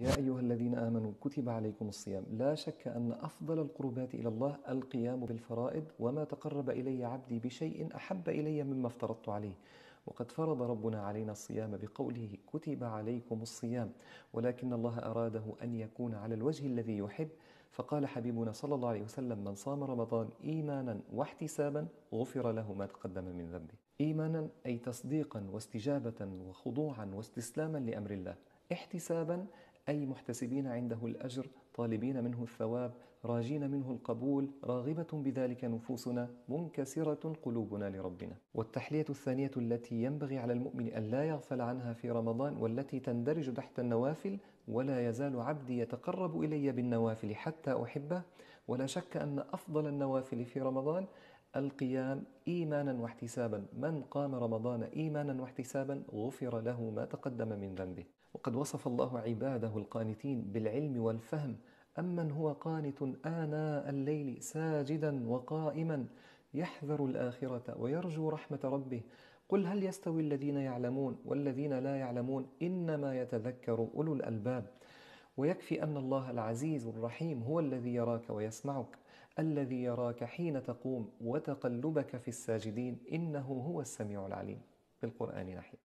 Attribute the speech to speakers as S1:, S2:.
S1: يا أيها الذين آمنوا كتب عليكم الصيام لا شك أن أفضل القربات إلى الله القيام بالفرائض وما تقرب إلي عبدي بشيء أحب إلي مما افترضت عليه وقد فرض ربنا علينا الصيام بقوله كتب عليكم الصيام ولكن الله أراده أن يكون على الوجه الذي يحب فقال حبيبنا صلى الله عليه وسلم من صام رمضان إيمانا واحتسابا غفر له ما تقدم من ذنبه إيمانا أي تصديقا واستجابة وخضوعا واستسلاما لأمر الله احتسابا أي محتسبين عنده الأجر طالبين منه الثواب راجين منه القبول راغبة بذلك نفوسنا منكسرة قلوبنا لربنا والتحلية الثانية التي ينبغي على المؤمن أن لا يغفل عنها في رمضان والتي تندرج تحت النوافل ولا يزال عبدي يتقرب إلي بالنوافل حتى أحبه ولا شك أن أفضل النوافل في رمضان القيام ايمانا واحتسابا من قام رمضان ايمانا واحتسابا غفر له ما تقدم من ذنبه وقد وصف الله عباده القانتين بالعلم والفهم امن هو قانت اناء الليل ساجدا وقائما يحذر الاخره ويرجو رحمه ربه قل هل يستوي الذين يعلمون والذين لا يعلمون انما يتذكر اولو الالباب ويكفي أن الله العزيز الرحيم هو الذي يراك ويسمعك الذي يراك حين تقوم وتقلبك في الساجدين إنه هو السميع العليم بالقرآن نحيا